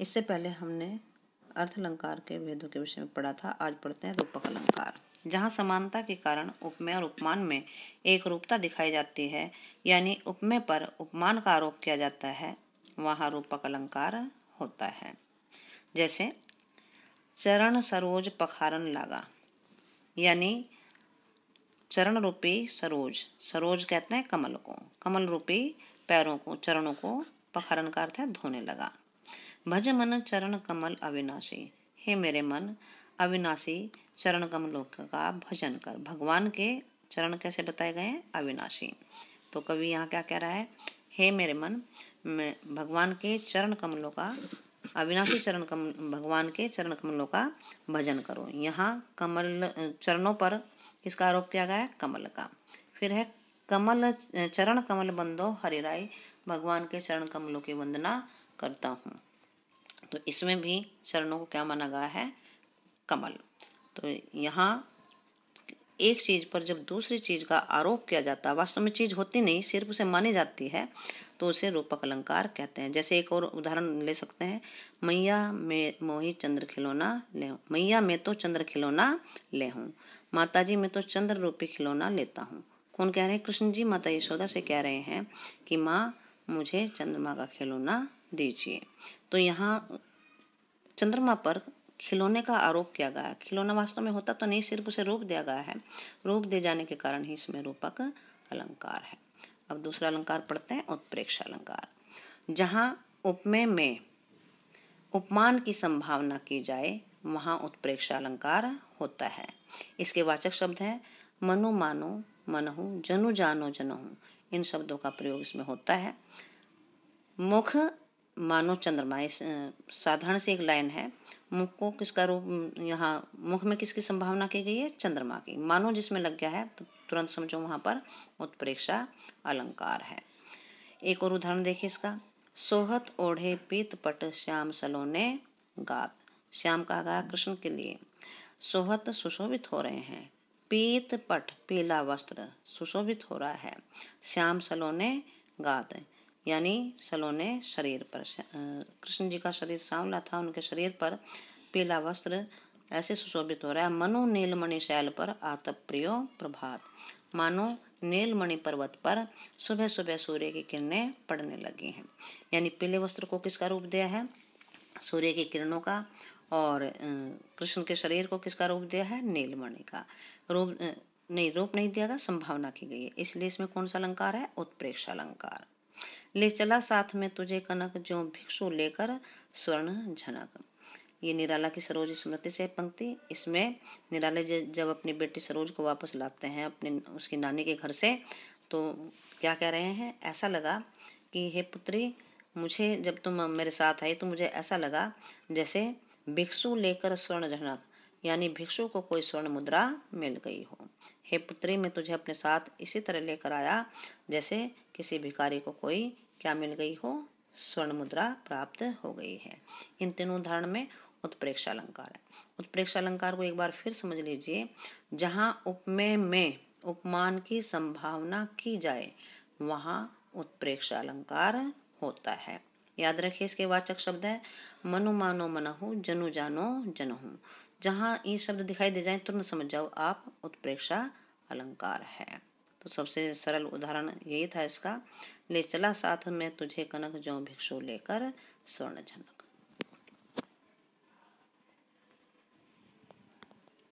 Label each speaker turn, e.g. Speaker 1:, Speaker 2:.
Speaker 1: इससे पहले हमने अर्थ अलंकार के भेदों के विषय में पढ़ा था आज पढ़ते हैं रूपक अलंकार जहाँ समानता के कारण उपमेय और उपमान में एक रूपता दिखाई जाती है यानी उपमेय पर उपमान का आरोप किया जाता है वहाँ रूपक अलंकार होता है जैसे चरण सरोज पखारन लागा यानी चरण रूपी सरोज सरोज कहते हैं कमल को कमल रूपी पैरों को चरणों को पखारन का अर्थ है धोने लगा भज मन चरण कमल अविनाशी हे मेरे मन अविनाशी चरण कमलों का भजन कर भगवान के चरण कैसे बताए गए हैं अविनाशी तो कवि यहाँ क्या कह रहा है हे मेरे मन भगवान के चरण कमलों का अविनाशी चरण कम भगवान के चरण कमलों का भजन करो यहाँ कमल चरणों पर किसका आरोप किया गया है कमल का फिर है कमल चरण कमल बंदो हरिराय भगवान के चरण कमलों की वंदना करता हूँ तो इसमें भी चरणों को क्या माना गया है कमल तो यहाँ एक चीज़ पर जब दूसरी चीज़ का आरोप किया जाता है वास्तव में चीज़ होती नहीं सिर्फ उसे मानी जाती है तो उसे रूपक अलंकार कहते हैं जैसे एक और उदाहरण ले सकते हैं मैया में मोही चंद्र खिलौना ले मैया मैं तो चंद्र खिलौना ले हूँ माता जी मैं तो चंद्र रूपी खिलौना लेता हूँ कौन कह रहे हैं कृष्ण जी माता यशोदा से कह रहे हैं कि माँ मुझे चंद्रमा का खिलौना दीजिए तो यहाँ चंद्रमा पर खिलौने का आरोप किया गया है खिलौना वास्तव में होता तो नहीं सिर्फ उसे रूप दिया गया है रूप दे जाने के कारण ही इसमें रूपक अलंकार है अब दूसरा अलंकार पढ़ते हैं उत्प्रेक्ष अलंकार जहाँ उपमेय में उपमान की संभावना की जाए वहाँ उत्प्रेक्ष अलंकार होता है इसके वाचक शब्द हैं मनु मानो मनहु जनु जानो जनहु इन शब्दों का प्रयोग इसमें होता है मुख मानो चंद्रमा इस साधारण से एक लाइन है मुख को किसका रूप यहाँ मुख में किसकी संभावना की गई है चंद्रमा की मानो जिसमें लग गया है तो तुरंत समझो वहाँ पर उत्प्रेक्षा अलंकार है एक और उदाहरण देखिए इसका सोहत ओढ़े पीत पट श्याम सलोने गात श्याम का गाया कृष्ण के लिए सोहत सुशोभित हो रहे हैं पीत पट पीला वस्त्र सुशोभित हो रहा है श्याम सलोने गात यानी सलोने शरीर पर कृष्ण जी का शरीर सांवला था उनके शरीर पर पीला वस्त्र ऐसे सुशोभित हो रहा है मनु नीलमणि शैल पर आतप प्रियो प्रभात मानो नीलमणि पर्वत पर सुबह सुबह सूर्य की किरणें पड़ने लगी हैं यानी पीले वस्त्र को किसका रूप दिया है सूर्य की किरणों का और कृष्ण के शरीर को किसका रूप दिया है नीलमणि का रूप नहीं रूप नहीं दिया था संभावना की गई है इसलिए इसमें कौन सा अलंकार है उत्प्रेक्ष अलंकार ले चला साथ में तुझे कनक जो भिक्षु लेकर स्वर्ण झनक ये निराला की सरोज स्मृति से पंक्ति इसमें निराले जब अपनी बेटी सरोज को वापस लाते हैं अपने उसकी नानी के घर से तो क्या कह रहे हैं ऐसा लगा कि हे पुत्री मुझे जब तुम मेरे साथ आई तो मुझे ऐसा लगा जैसे भिक्षु लेकर स्वर्ण झनक यानी भिक्षु को कोई स्वर्ण मुद्रा मिल गई हो हे पुत्री मैं तुझे अपने साथ इसी तरह लेकर आया जैसे किसी भिकारी को कोई क्या मिल गई हो स्वर्ण मुद्रा प्राप्त हो गई है इन तीनों उदाहरण में उत्प्रेक्षा अलंकार है उत्प्रेक्षा अलंकार को एक बार फिर समझ लीजिए जहाँ उपमेय में उपमान की संभावना की जाए वहाँ उत्प्रेक्षा अलंकार होता है याद रखिए इसके वाचक शब्द है मनु मानो मनहु जनु जानो जनहु जहाँ ये शब्द दिखाई दे जाए तुरंत समझ जाओ आप उत्प्रेक्षा अलंकार है सबसे सरल उदाहरण यही था इसका ले चला साथ में तुझे कनक जो भिक्षु लेकर स्वर्ण झनक